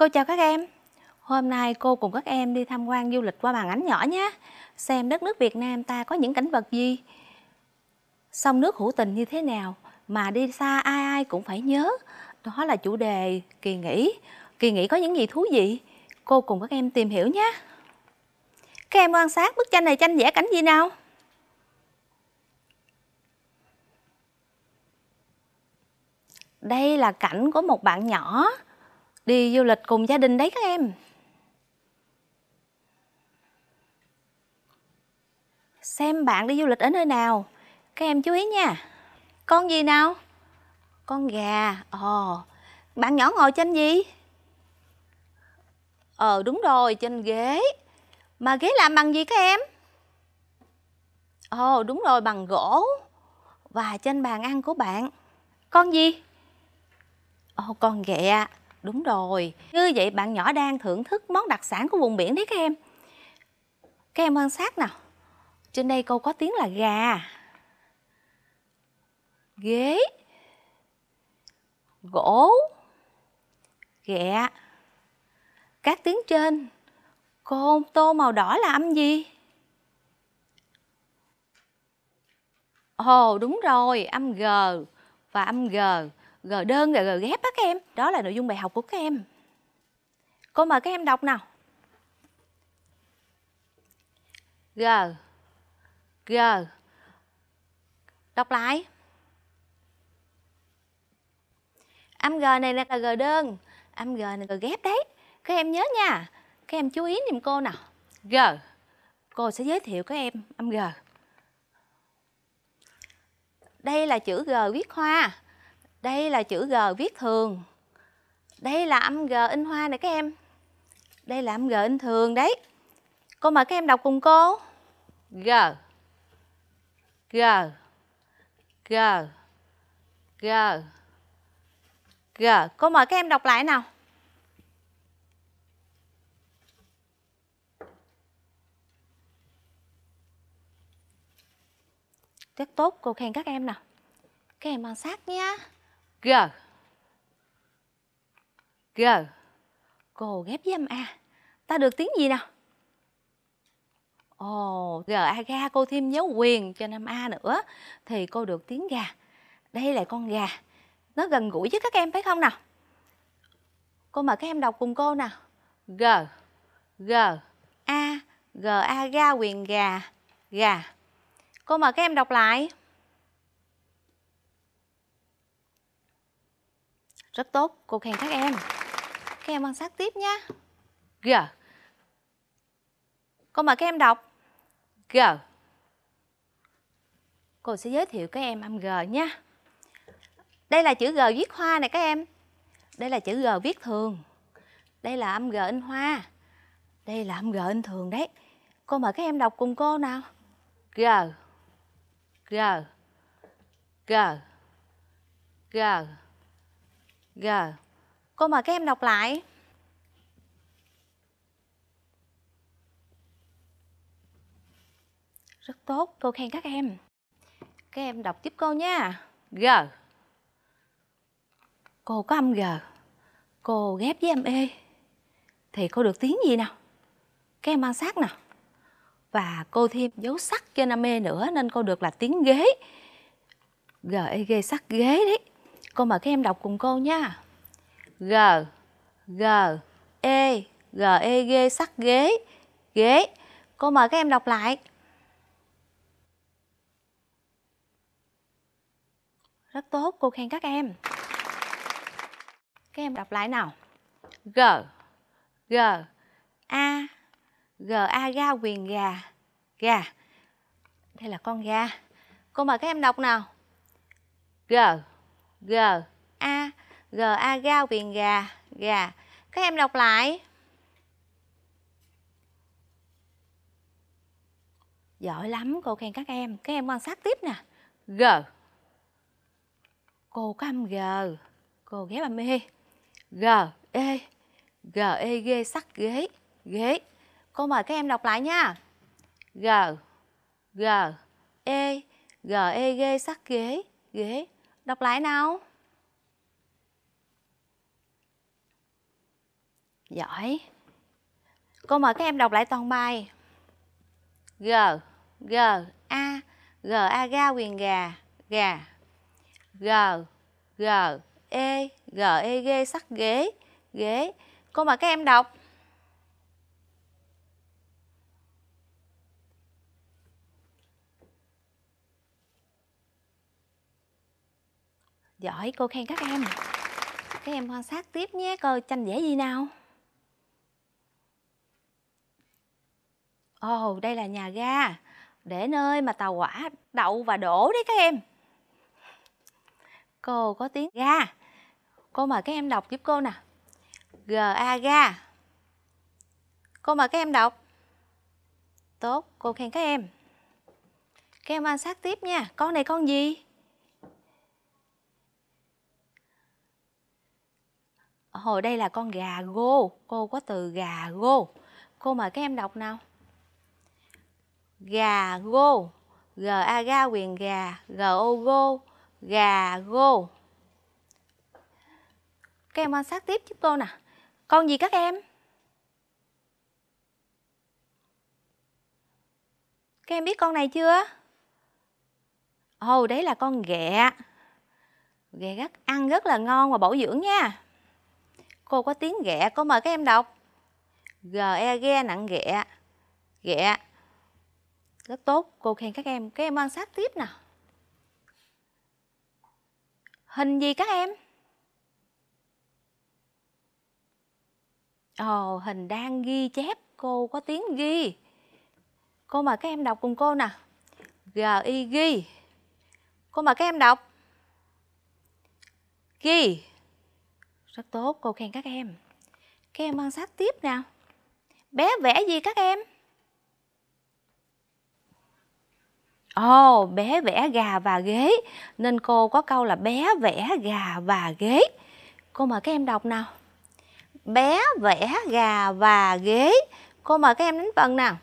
Cô chào các em. Hôm nay cô cùng các em đi tham quan du lịch qua màn ảnh nhỏ nhé. Xem đất nước Việt Nam ta có những cảnh vật gì. Sông nước hữu tình như thế nào mà đi xa ai ai cũng phải nhớ. Đó là chủ đề kỳ nghỉ. Kỳ nghỉ có những gì thú vị? Cô cùng các em tìm hiểu nhé. Các em quan sát bức tranh này tranh vẽ cảnh gì nào? Đây là cảnh của một bạn nhỏ đi du lịch cùng gia đình đấy các em xem bạn đi du lịch ở nơi nào các em chú ý nha con gì nào con gà ồ ờ. bạn nhỏ ngồi trên gì ờ đúng rồi trên ghế mà ghế làm bằng gì các em ồ ờ, đúng rồi bằng gỗ và trên bàn ăn của bạn con gì ồ ờ, con ghẹ Đúng rồi. Như vậy bạn nhỏ đang thưởng thức món đặc sản của vùng biển đấy các em. Các em quan sát nào. Trên đây cô có tiếng là gà. Ghế. Gỗ. Ghẹ. Các tiếng trên. Con tô màu đỏ là âm gì? Ồ, đúng rồi, âm G và âm G gờ đơn và gờ ghép á các em đó là nội dung bài học của các em cô mời các em đọc nào g g đọc lại âm g này là g đơn âm g này g ghép đấy các em nhớ nha các em chú ý giùm cô nào g cô sẽ giới thiệu các em âm g đây là chữ g viết hoa đây là chữ G viết thường đây là âm G in hoa nè các em đây là âm G in thường đấy cô mời các em đọc cùng cô G G G G G cô mời các em đọc lại nào rất tốt cô khen các em nào các em quan sát nha G. G. Cô ghép với âm A. Ta được tiếng gì nào? Ồ, oh, G A ga cô thêm dấu quyền cho năm A nữa thì cô được tiếng gà. Đây là con gà. Nó gần gũi với các em phải không nào? Cô mời các em đọc cùng cô nào. G. G A G A ga quyền gà, gà. Cô mời các em đọc lại. Rất tốt, cô khen các em Các em quan sát tiếp nha G Cô mời các em đọc G Cô sẽ giới thiệu các em âm G nha Đây là chữ G viết hoa này các em Đây là chữ G viết thường Đây là âm G in hoa Đây là âm G in thường đấy Cô mời các em đọc cùng cô nào G G G G G. Dạ. Cô mời các em đọc lại. Rất tốt, cô khen các em. Các em đọc tiếp cô nha. G. Cô có âm G. Cô ghép với âm E. Thì cô được tiếng gì nào? Các em quan sát nào. Và cô thêm dấu sắc trên âm E nữa nên cô được là tiếng ghế. G, E, G, sắc ghế đấy. Cô mời các em đọc cùng cô nha. G, G, E, G, E, G, sắc ghế, ghế. Cô mời các em đọc lại. Rất tốt, cô khen các em. Các em đọc lại nào. G, G, A, G, A, ga, quyền gà, gà. Đây là con gà. Cô mời các em đọc nào. G, G A G A gao viền gà gà các em đọc lại giỏi lắm cô khen các em các em quan sát tiếp nè G cô có âm G cô ghép âm E G E G E ghê sắt ghế ghế cô mời các em đọc lại nha G G E G E ghê sắt ghế ghế Đọc lại nào. Giỏi. Cô mời các em đọc lại toàn bài. G, G, A, G, A, ga, quyền gà, gà. G, G, E, G, E, g sắc ghế, ghế. Cô mời các em đọc. Giỏi, cô khen các em Các em quan sát tiếp nhé, coi tranh vẽ gì nào Ồ, oh, đây là nhà ga Để nơi mà tàu hỏa đậu và đổ đấy các em Cô có tiếng ga Cô mời các em đọc giúp cô nè G-A ga Cô mời các em đọc Tốt, cô khen các em Các em quan sát tiếp nha Con này con gì? hồi đây là con gà gô cô có từ gà gô cô mời các em đọc nào gà gô g a ga quyền gà g o gô gà gô các em quan sát tiếp giúp cô nè con gì các em các em biết con này chưa ồ oh, đấy là con ghẹ ghẹ rất ăn rất là ngon và bổ dưỡng nha Cô có tiếng ghẹ, cô mời các em đọc. G-E ghe nặng ghẹ. Ghẹ. Rất tốt, cô khen các em. Các em quan sát tiếp nào. Hình gì các em? Ồ, oh, hình đang ghi chép. Cô có tiếng ghi. Cô mời các em đọc cùng cô nè. G-I ghi. Cô mời các em đọc. Ghi. Rất tốt, cô khen các em. Các em quan sát tiếp nào. Bé vẽ gì các em? Ồ, oh, bé vẽ gà và ghế. Nên cô có câu là bé vẽ gà và ghế. Cô mời các em đọc nào. Bé vẽ gà và ghế. Cô mời các em đánh phần nào.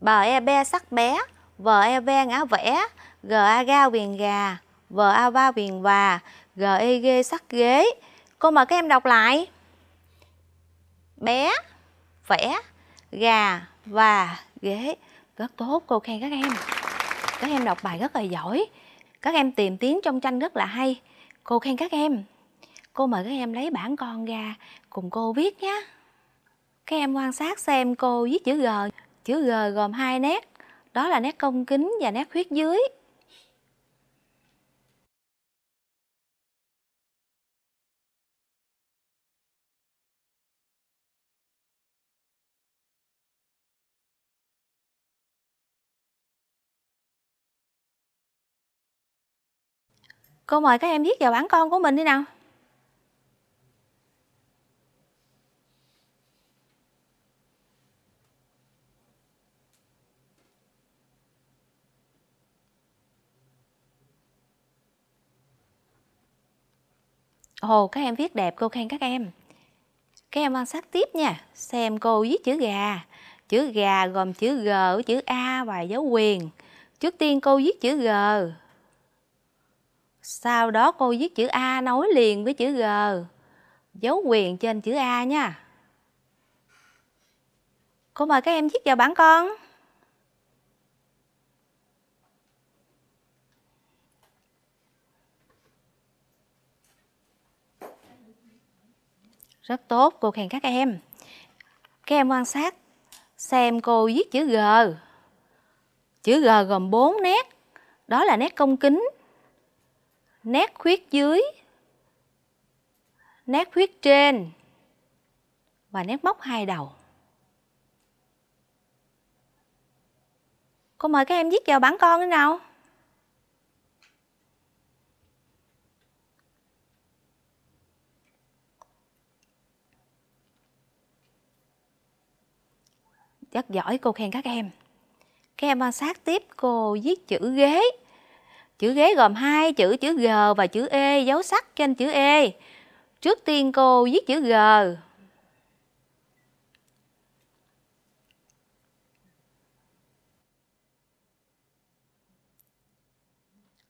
Bờ e be sắc bé, vờ e ve ngã vẽ, g a ga viền gà, vờ a ba viền và, G-E-G e sắc ghế. Cô mời các em đọc lại. Bé, vẽ, gà và ghế. Rất tốt, cô khen các em. Các em đọc bài rất là giỏi. Các em tìm tiếng trong tranh rất là hay. Cô khen các em. Cô mời các em lấy bản con gà cùng cô viết nhé. Các em quan sát xem cô viết chữ G. Chữ G gồm hai nét. Đó là nét công kính và nét khuyết dưới. Cô mời các em viết vào bảng con của mình đi nào. Ồ, các em viết đẹp, cô khen các em. Các em quan sát tiếp nha, xem cô viết chữ gà. Chữ gà gồm chữ G, chữ A và dấu quyền. Trước tiên cô viết chữ G, sau đó cô viết chữ A nối liền với chữ G Dấu quyền trên chữ A nha Cô mời các em viết vào bảng con Rất tốt, cô khen các em Các em quan sát Xem cô viết chữ G Chữ G gồm 4 nét Đó là nét công kính nét khuyết dưới nét khuyết trên và nét móc hai đầu cô mời các em viết vào bảng con thế nào rất giỏi cô khen các em các em quan sát tiếp cô viết chữ ghế Chữ ghế gồm hai chữ chữ G và chữ E dấu sắc trên chữ E. Trước tiên cô viết chữ G.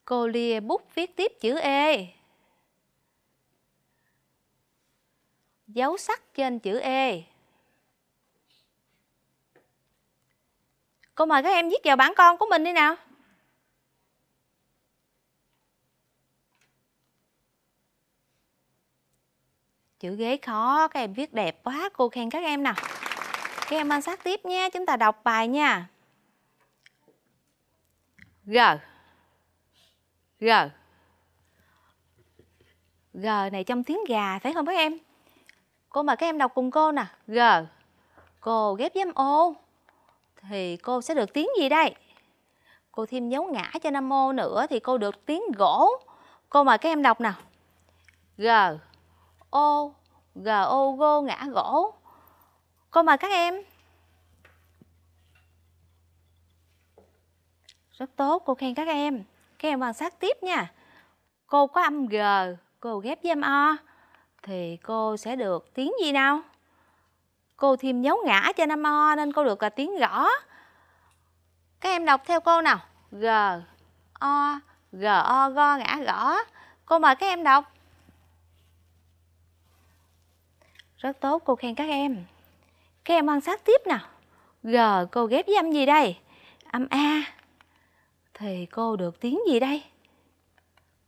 Cô lia bút viết tiếp chữ E. Dấu sắc trên chữ E. Cô mời các em viết vào bảng con của mình đi nào. Chữ ghế khó, các em viết đẹp quá, cô khen các em nào Các em quan sát tiếp nha, chúng ta đọc bài nha G G G này trong tiếng gà phải không các em? Cô mời các em đọc cùng cô nè G Cô ghép với âm ô Thì cô sẽ được tiếng gì đây? Cô thêm dấu ngã cho nam ô nữa Thì cô được tiếng gỗ Cô mời các em đọc nào G o g o gô ngã gỗ cô mời các em rất tốt cô khen các em các em quan sát tiếp nha cô có âm g cô ghép với âm o thì cô sẽ được tiếng gì nào cô thêm dấu ngã cho âm o nên cô được là tiếng gõ các em đọc theo cô nào g o g o go ngã gõ cô mời các em đọc Rất tốt, cô khen các em. Các em quan sát tiếp nào. G, cô ghép với âm gì đây? Âm A. Thì cô được tiếng gì đây?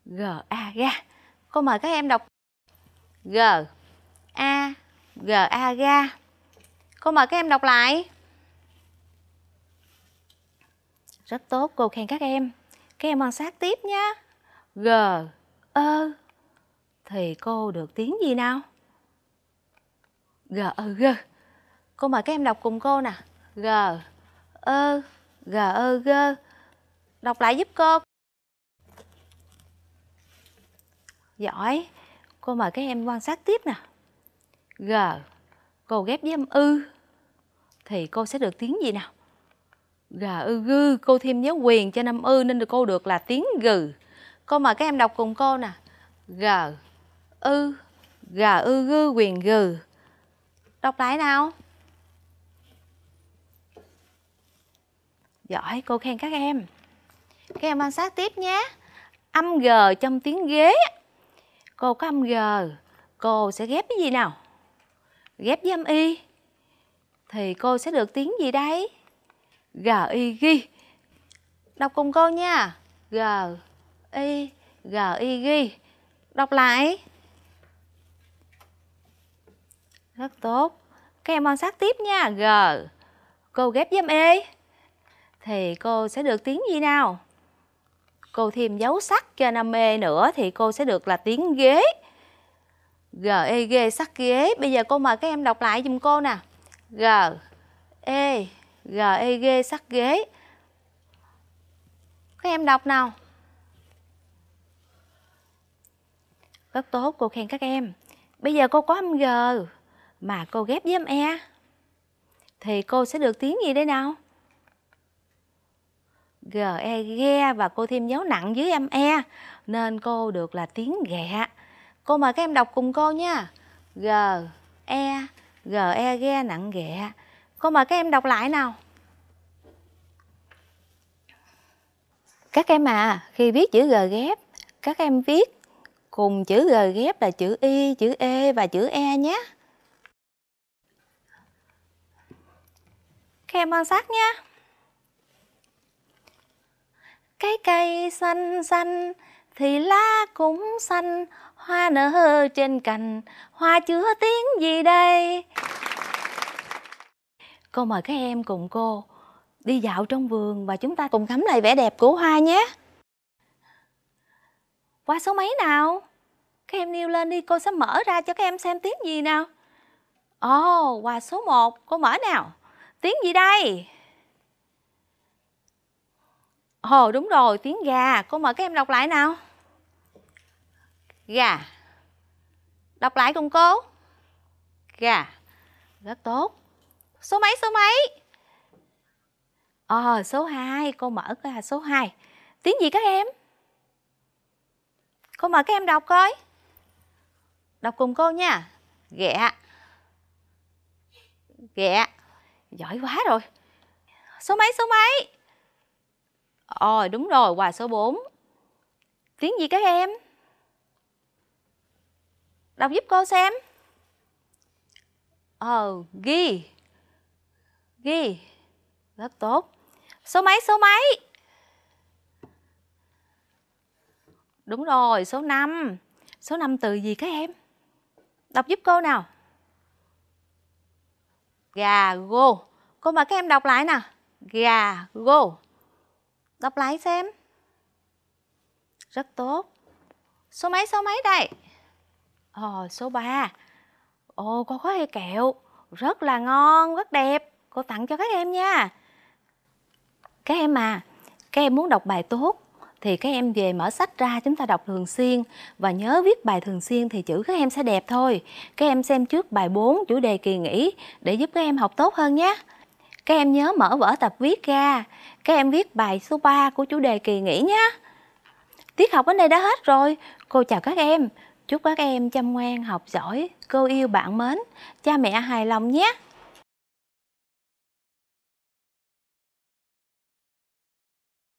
G, A, ga. Cô mời các em đọc G, A, G, A, ga. Cô mời các em đọc lại. Rất tốt, cô khen các em. Các em quan sát tiếp nhé. G, ơ. Thì cô được tiếng gì nào? G ơ ờ, g. Cô mời các em đọc cùng cô nè. G ơ g ơ g. Đọc lại giúp cô. Giỏi. Cô mời các em quan sát tiếp nè. G. Cô ghép với âm ư thì cô sẽ được tiếng gì nào? Gà ư gư, cô thêm nhớ quyền cho năm ư nên được cô được là tiếng gừ. Cô mời các em đọc cùng cô nè. Gà ư, gà ư gư quyền gừ. Đọc lại nào. Giỏi, cô khen các em. Các em quan sát tiếp nhé. Âm G trong tiếng ghế. Cô có âm G, cô sẽ ghép cái gì nào? Ghép với âm Y. Thì cô sẽ được tiếng gì đấy G, Y, ghi. Đọc cùng cô nha. G, Y, G, Y, ghi. Đọc lại. Rất tốt. Các em quan sát tiếp nha. G. Cô ghép giam E. Thì cô sẽ được tiếng gì nào? Cô thêm dấu sắc cho nam E nữa thì cô sẽ được là tiếng ghế. G, E, G, sắc ghế. Bây giờ cô mời các em đọc lại dùm cô nè. G, E, G, E, G, sắc ghế. Các em đọc nào. Rất tốt, cô khen các em. Bây giờ cô có âm G mà cô ghép với em e thì cô sẽ được tiếng gì đây nào? g GE ghe và cô thêm dấu nặng dưới em e nên cô được là tiếng ghẹ. Cô mời các em đọc cùng cô nha. G E G E ghe nặng ghẹ. Cô mời các em đọc lại nào. Các em à, khi viết chữ G ghép, các em viết cùng chữ G ghép là chữ Y, chữ E và chữ E nhé. Các em quan sát nha. Cái cây xanh xanh thì lá cũng xanh, hoa nở trên cành, hoa chứa tiếng gì đây? Cô mời các em cùng cô đi dạo trong vườn và chúng ta cùng ngắm lại vẻ đẹp của hoa nhé. Qua số mấy nào? Các em nêu lên đi, cô sẽ mở ra cho các em xem tiếng gì nào. Ồ, oh, qua số 1, cô mở nào tiếng gì đây Ồ đúng rồi, tiếng gà. Cô mời các em đọc lại nào. Gà. Đọc lại cùng cô. Gà. Rất tốt. Số mấy, số mấy? Ờ, số 2. Cô mở cái số 2. Tiếng gì các em? Cô mời các em đọc coi. Đọc cùng cô nha. Ghẹ. Ghẹ giỏi quá rồi số mấy số mấy ồ đúng rồi quà số 4 tiếng gì các em đọc giúp cô xem ờ ghi ghi rất tốt số mấy số mấy đúng rồi số 5 số 5 từ gì các em đọc giúp cô nào Gà gô. Cô mời các em đọc lại nè. Gà gô. Đọc lại xem. Rất tốt. Số mấy số mấy đây? Ờ, số 3. Ồ, cô có cây kẹo. Rất là ngon, rất đẹp. Cô tặng cho các em nha. Các em à, các em muốn đọc bài tốt thì các em về mở sách ra chúng ta đọc thường xuyên và nhớ viết bài thường xuyên thì chữ các em sẽ đẹp thôi. Các em xem trước bài 4 chủ đề kỳ nghỉ để giúp các em học tốt hơn nhé. Các em nhớ mở vở tập viết ra. Các em viết bài số 3 của chủ đề kỳ nghỉ nhé. Tiết học đến đây đã hết rồi. Cô chào các em. Chúc các em chăm ngoan, học giỏi. Cô yêu bạn mến. Cha mẹ hài lòng nhé.